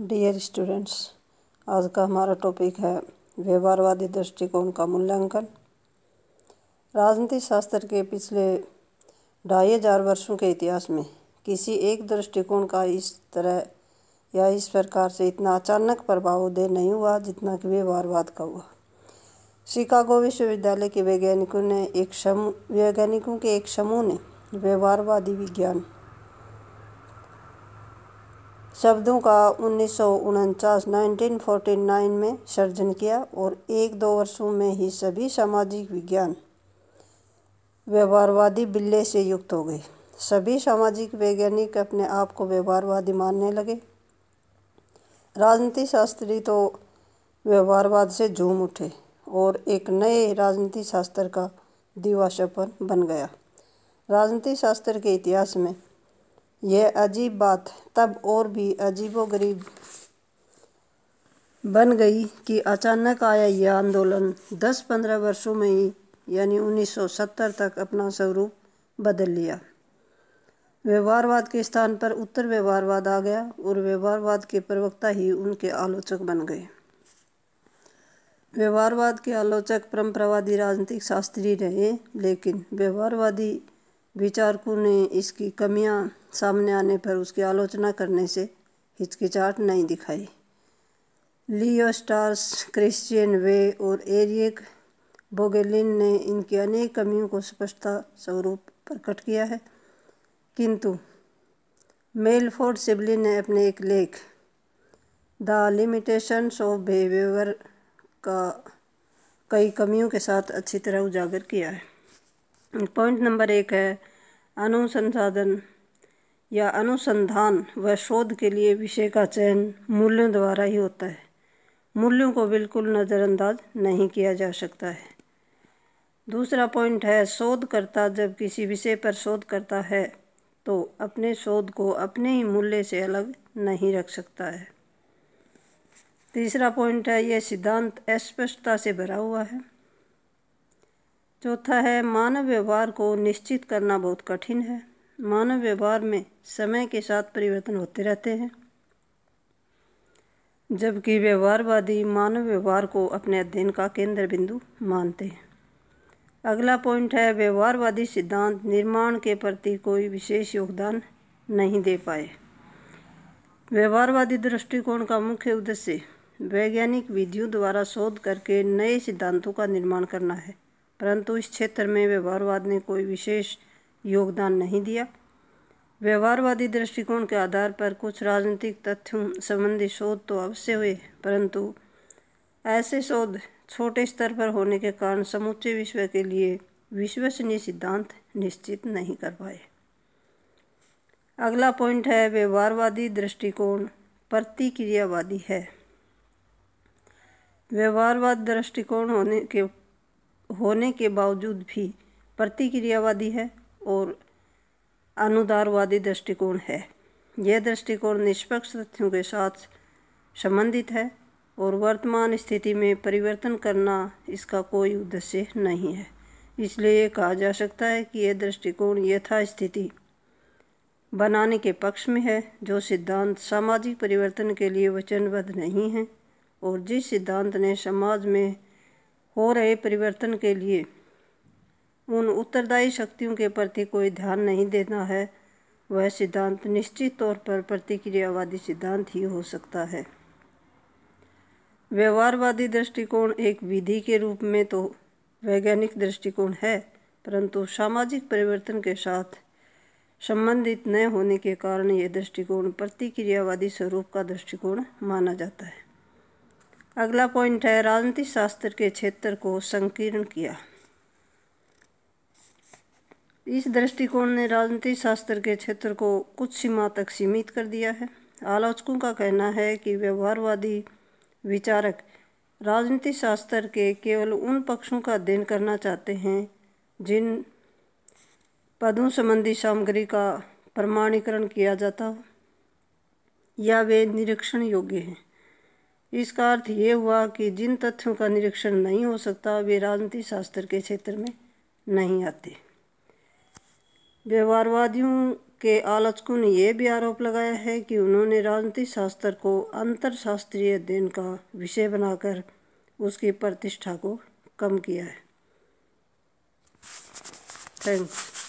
dear students आज का हमारा टॉपिक है व्यवहारवादी दृष्टिकोण का मूल्यांकन राजनीति शास्त्र के पिछले ढाई हजार वर्षों के इतिहास में किसी एक दृष्टिकोण का इस तरह या इस प्रकार से इतना अचानक प्रभाव उदय नहीं हुआ जितना कि व्यवहारवाद का हुआ शिकागो विश्वविद्यालय के वैज्ञानिकों ने एक समूह वैज्ञानिकों के एक समूह ने व्यवहारवादी विज्ञान शब्दों का उन्नीस सौ में सर्जन किया और एक दो वर्षों में ही सभी सामाजिक विज्ञान व्यवहारवादी बिल्ले से युक्त हो गए सभी सामाजिक वैज्ञानिक अपने आप को व्यवहारवादी मानने लगे राजनीति शास्त्री तो व्यवहारवाद से झूम उठे और एक नए राजनीति शास्त्र का दीवाशापन बन गया राजनीति शास्त्र के इतिहास में यह अजीब बात तब और भी गरीब बन गई कि अचानक आया यह आंदोलन 10-15 वर्षों में ही यानी 1970 तक अपना स्वरूप बदल लिया व्यवहारवाद के स्थान पर उत्तर व्यवहारवाद आ गया और व्यवहारवाद के प्रवक्ता ही उनके आलोचक बन गए व्यवहारवाद के आलोचक परंपरावादी राजनीतिक शास्त्री रहे लेकिन व्यवहारवादी विचारकों ने इसकी कमियां सामने आने पर उसकी आलोचना करने से हिचकिचाहट नहीं दिखाई लियो स्टार्स क्रिश्चियन वे और एरियक बोगेलिन ने इनकी अनेक कमियों को स्पष्टता स्वरूप प्रकट किया है किंतु मेलफोर्ड सिबली ने अपने एक लेख द लिमिटेशंस ऑफ बिहेवियर का कई कमियों के साथ अच्छी तरह उजागर किया है पॉइंट नंबर एक है अनुसंसाधन या अनुसंधान व शोध के लिए विषय का चयन मूल्यों द्वारा ही होता है मूल्यों को बिल्कुल नज़रअंदाज नहीं किया जा सकता है दूसरा पॉइंट है शोधकर्ता जब किसी विषय पर शोध करता है तो अपने शोध को अपने ही मूल्य से अलग नहीं रख सकता है तीसरा पॉइंट है यह सिद्धांत अस्पष्टता से भरा हुआ है चौथा है मानव व्यवहार को निश्चित करना बहुत कठिन है मानव व्यवहार में समय के साथ परिवर्तन होते रहते हैं जबकि व्यवहारवादी मानव व्यवहार को अपने अध्ययन का केंद्र बिंदु मानते हैं अगला पॉइंट है व्यवहारवादी सिद्धांत निर्माण के प्रति कोई विशेष योगदान नहीं दे पाए व्यवहारवादी दृष्टिकोण का मुख्य उद्देश्य वैज्ञानिक विधियों द्वारा शोध करके नए सिद्धांतों का निर्माण करना है परंतु इस क्षेत्र में व्यवहारवाद ने कोई विशेष योगदान नहीं दिया व्यवहारवादी दृष्टिकोण के आधार पर कुछ राजनीतिक तथ्यों संबंधी शोध तो अवश्य हुए परंतु ऐसे शोध छोटे स्तर पर होने के कारण समूचे विश्व के लिए विश्वसनीय सिद्धांत निश्चित नहीं कर पाए अगला पॉइंट है व्यवहारवादी दृष्टिकोण प्रतिक्रियावादी है व्यवहारवाद दृष्टिकोण होने के होने के बावजूद भी प्रतिक्रियावादी है और अनुदारवादी दृष्टिकोण है यह दृष्टिकोण निष्पक्ष तथ्यों के साथ संबंधित है और वर्तमान स्थिति में परिवर्तन करना इसका कोई उद्देश्य नहीं है इसलिए यह कहा जा सकता है कि यह दृष्टिकोण यथास्थिति बनाने के पक्ष में है जो सिद्धांत सामाजिक परिवर्तन के लिए वचनबद्ध नहीं है और जिस सिद्धांत ने समाज में हो रहे परिवर्तन के लिए उन उत्तरदायी शक्तियों के प्रति कोई ध्यान नहीं देना है वह सिद्धांत निश्चित तौर पर प्रतिक्रियावादी सिद्धांत ही हो सकता है व्यवहारवादी दृष्टिकोण एक विधि के रूप में तो वैज्ञानिक दृष्टिकोण है परंतु सामाजिक परिवर्तन के साथ संबंधित न होने के कारण यह दृष्टिकोण प्रतिक्रियावादी स्वरूप का दृष्टिकोण माना जाता है अगला पॉइंट है राजनीति शास्त्र के क्षेत्र को संकीर्ण किया इस दृष्टिकोण ने राजनीति शास्त्र के क्षेत्र को कुछ सीमा तक सीमित कर दिया है आलोचकों का कहना है कि व्यवहारवादी विचारक राजनीति शास्त्र के केवल उन पक्षों का अध्ययन करना चाहते हैं जिन पदों संबंधी सामग्री का प्रमाणीकरण किया जाता हो या वे निरीक्षण योग्य हैं इसका अर्थ ये हुआ कि जिन तथ्यों का निरीक्षण नहीं हो सकता वे राजनीति शास्त्र के क्षेत्र में नहीं आते व्यवहारवादियों के आलोचकों ने यह भी आरोप लगाया है कि उन्होंने राजनीति शास्त्र को अंतरशास्त्रीय अध्ययन का विषय बनाकर उसकी प्रतिष्ठा को कम किया है थैंक्स